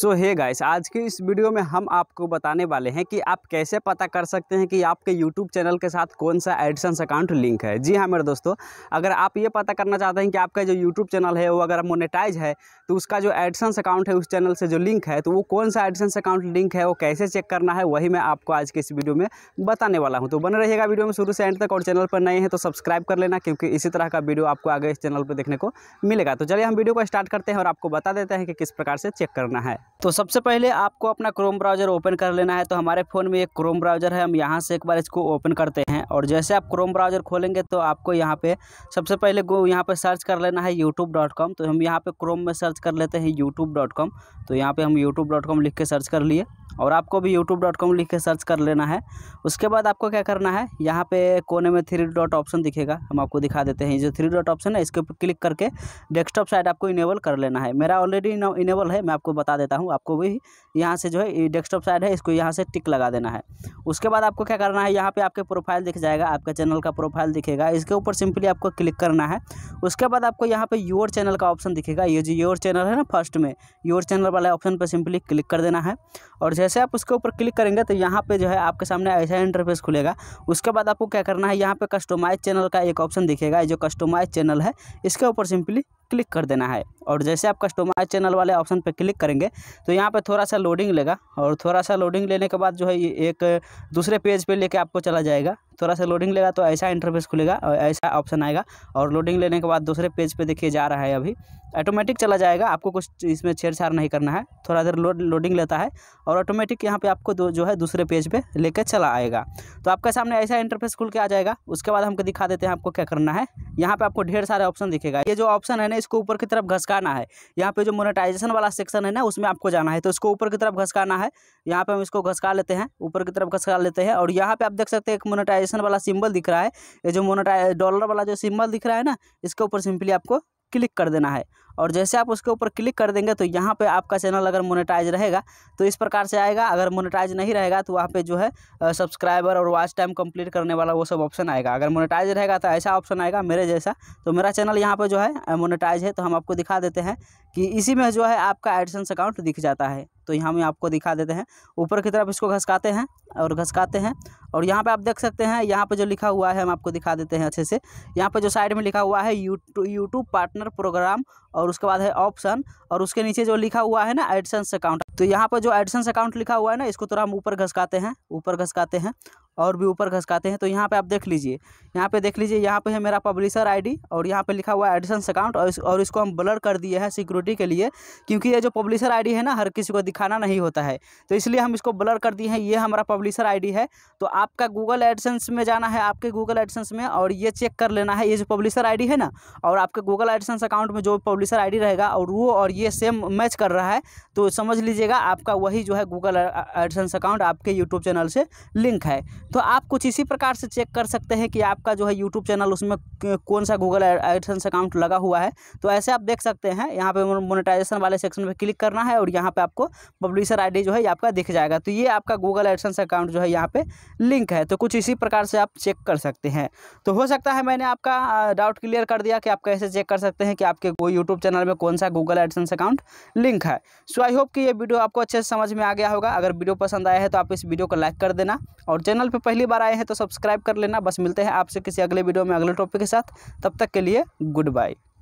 सो hey guys आज की इस वीडियो में हम आपको बताने वाले हैं कि आप कैसे पता कर सकते हैं कि आपके यूट्यूब चैनल के साथ कौन सा एडसेंस अकाउंट लिंक है जी हाँ मेरे दोस्तों अगर आप ये पता करना चाहते हैं कि आपका जो यूट्यूब चैनल है वो अगर मोनेटाइज है तो उसका जो एडसेंस अकाउंट है उस चैनल से जो लिंक है तो वो कौन सा एडसेंस अकाउंट लिंक है वो कैसे चेक करना है वही मैं आपको आज के इस वीडियो में बताने वाला हूँ तो बन रहेगा वीडियो में शुरू से एंड तक और चैनल पर नए हैं तो सब्सक्राइब कर लेना क्योंकि इसी तरह का वीडियो आपको आगे इस चैनल पर देखने को मिलेगा तो चलिए हम वीडियो को स्टार्ट करते हैं और आपको बता देते हैं कि किस प्रकार से चेक करना है तो सबसे पहले आपको अपना क्रोम ब्राउज़र ओपन कर लेना है तो हमारे फ़ोन में एक क्रोम ब्राउज़र है हम यहाँ से एक बार इसको ओपन करते हैं और जैसे आप क्रोम ब्राउज़र खोलेंगे तो आपको यहाँ पे सबसे पहले गो यहाँ पे सर्च कर लेना है youtube.com तो हम यहाँ पे क्रोम में सर्च कर लेते हैं youtube.com तो यहाँ पे हम youtube.com लिख के सर्च कर लिए और आपको भी यूट्यूब डॉट कॉम लिख के सर्च कर लेना है उसके बाद आपको क्या करना है यहाँ पे कोने में थ्री डॉट ऑप्शन दिखेगा हम आपको दिखा देते हैं जो थ्री डॉट ऑप्शन है इसके ऊपर क्लिक करके डेस्कटॉप साइड आपको इनेबल कर लेना है मेरा ऑलरेडी इनेबल है मैं आपको बता देता हूँ आपको भी यहाँ से जो है डेस्कटॉप साइड है इसको यहाँ से टिक लगा देना है उसके बाद आपको क्या करना है यहाँ पर आपके प्रोफाइल दिख जाएगा आपके चैनल का प्रोफाइल दिखेगा इसके ऊपर सिंपली आपको क्लिक करना है उसके बाद आपको यहाँ पर योर चैनल का ऑप्शन दिखेगा ये जो योर चैनल है ना फर्स्ट में योर चैनल वाले ऑप्शन पर सिंपली क्लिक कर देना है और जैसे आप उसके ऊपर क्लिक करेंगे तो यहाँ पे जो है आपके सामने ऐसा इंटरफेस खुलेगा उसके बाद आपको क्या करना है यहाँ पे कस्टमाइज चैनल का एक ऑप्शन दिखेगा जो कस्टोमाइज चैनल है इसके ऊपर सिंपली क्लिक कर देना है और जैसे आप कस्टमाइज चैनल वाले ऑप्शन पर क्लिक करेंगे तो यहाँ पर थोड़ा सा लोडिंग लेगा और थोड़ा सा लोडिंग लेने के बाद जो है एक दूसरे पेज पे लेके आपको चला जाएगा थोड़ा सा लोडिंग लेगा तो ऐसा इंटरफेस खुलेगा और ऐसा ऑप्शन आएगा और लोडिंग लेने के बाद दूसरे पेज पे देखिए जा रहा है अभी ऑटोमेटिक चला जाएगा आपको कुछ इसमें छेड़छाड़ नहीं करना है थोड़ा देर लोड लोडिंग लेता है और ऑटोमेटिक यहाँ पे आपको जो है दूसरे पेज पे लेकर चला आएगा तो आपके सामने ऐसा इंटरफेस खुल के आ जाएगा उसके बाद हमको दिखा देते हैं आपको क्या करना है यहाँ पर आपको ढेर सारे ऑप्शन दिखेगा ये जो ऑप्शन है मैंने इसको ऊपर की तरफ घसकाना है यहाँ पे जो मोनेटाइजेशन वाला सेक्शन है ना उसमें आपको जाना है तो इसको ऊपर की तरफ घसकाना है यहाँ पे हम इसको घसका लेते हैं ऊपर की तरफ घसका लेते हैं और यहाँ पे आप देख सकते हैं एक मोनेटाइजेशन वाला सिम्बल दिख रहा है ये जो मोनेटाइज डॉलर वाला जो सिम्बल दिख रहा है ना इसके ऊपर सिंपली आपको क्लिक कर देना है और जैसे आप उसके ऊपर क्लिक कर देंगे तो यहाँ पे आपका चैनल अगर मोनेटाइज रहेगा तो इस प्रकार से आएगा अगर मोनेटाइज नहीं रहेगा तो वहाँ पे जो है सब्सक्राइबर और वॉच टाइम कंप्लीट करने वाला वो सब ऑप्शन आएगा अगर मोनेटाइज रहेगा तो ऐसा ऑप्शन आएगा मेरे जैसा तो मेरा चैनल यहाँ पर जो है मोनेटाइज है तो हम आपको दिखा देते हैं कि इसी में जो है आपका एडिशंस अकाउंट दिख जाता है तो यहाँ में आपको दिखा देते हैं ऊपर की तरफ इसको घसकाते हैं और घसकाते हैं और यहाँ पे आप देख सकते हैं यहाँ पे जो लिखा हुआ है हम आपको दिखा देते हैं अच्छे से यहाँ पे जो साइड में लिखा हुआ है यूट्यूब पार्टनर प्रोग्राम और और उसके बाद है ऑप्शन और उसके नीचे जो लिखा हुआ है ना एडसेंस अकाउंट तो यहाँ पर जो एडसेंस अकाउंट लिखा हुआ है ना इसको थोड़ा हम ऊपर घसकाते हैं ऊपर घसकाते हैं और भी ऊपर घसकाते हैं तो यहाँ पे आप देख लीजिए यहाँ पे देख लीजिए यहाँ पे है मेरा पब्लिशर आईडी और यहाँ पे लिखा हुआ है एडिशंस अकाउंट और इस, और इसको हम ब्लर कर दिए हैं सिक्योरिटी के लिए क्योंकि ये जो पब्लिशर आईडी है ना हर किसी को दिखाना नहीं होता है तो इसलिए हम इसको ब्लर कर दिए हैं ये हमारा पब्लिशर आई है तो आपका गूगल एडिशंस में जाना है आपके गूगल एडिशंस में और ये चेक कर लेना है ये जो पब्लिशर आई है ना और आपके गूगल एडिशंस अकाउंट में जो पब्लिशर आई रहेगा और वो और ये सेम मैच कर रहा है तो समझ लीजिएगा आपका वही जो है गूगल एडिशंस अकाउंट आपके यूट्यूब चैनल से लिंक है तो आप कुछ इसी प्रकार से चेक कर सकते हैं कि आपका जो है यूट्यूब चैनल उसमें कौन सा गूगल एडसेंस अकाउंट लगा हुआ है तो ऐसे आप देख सकते हैं यहाँ पे मोनेटाइजेशन वाले सेक्शन पे क्लिक करना है और यहाँ पे आपको पब्लिशर आईडी जो है आपका दिख जाएगा तो ये आपका गूगल एडसेंस अकाउंट जो है यहाँ पर लिंक है तो कुछ इसी प्रकार से आप चेक कर सकते हैं तो हो सकता है मैंने आपका डाउट क्लियर कर दिया कि आप कैसे चेक कर सकते हैं कि आपके यूट्यूब चैनल में कौन सा गूगल एडसेंस अकाउंट लिंक है सो आई होप कि ये वीडियो आपको अच्छे से समझ में आ गया होगा अगर वीडियो पसंद आया है तो आप इस वीडियो को लाइक कर देना और चैनल पर पहली बार आए हैं तो सब्सक्राइब कर लेना बस मिलते हैं आपसे किसी अगले वीडियो में अगले टॉपिक के साथ तब तक के लिए गुड बाय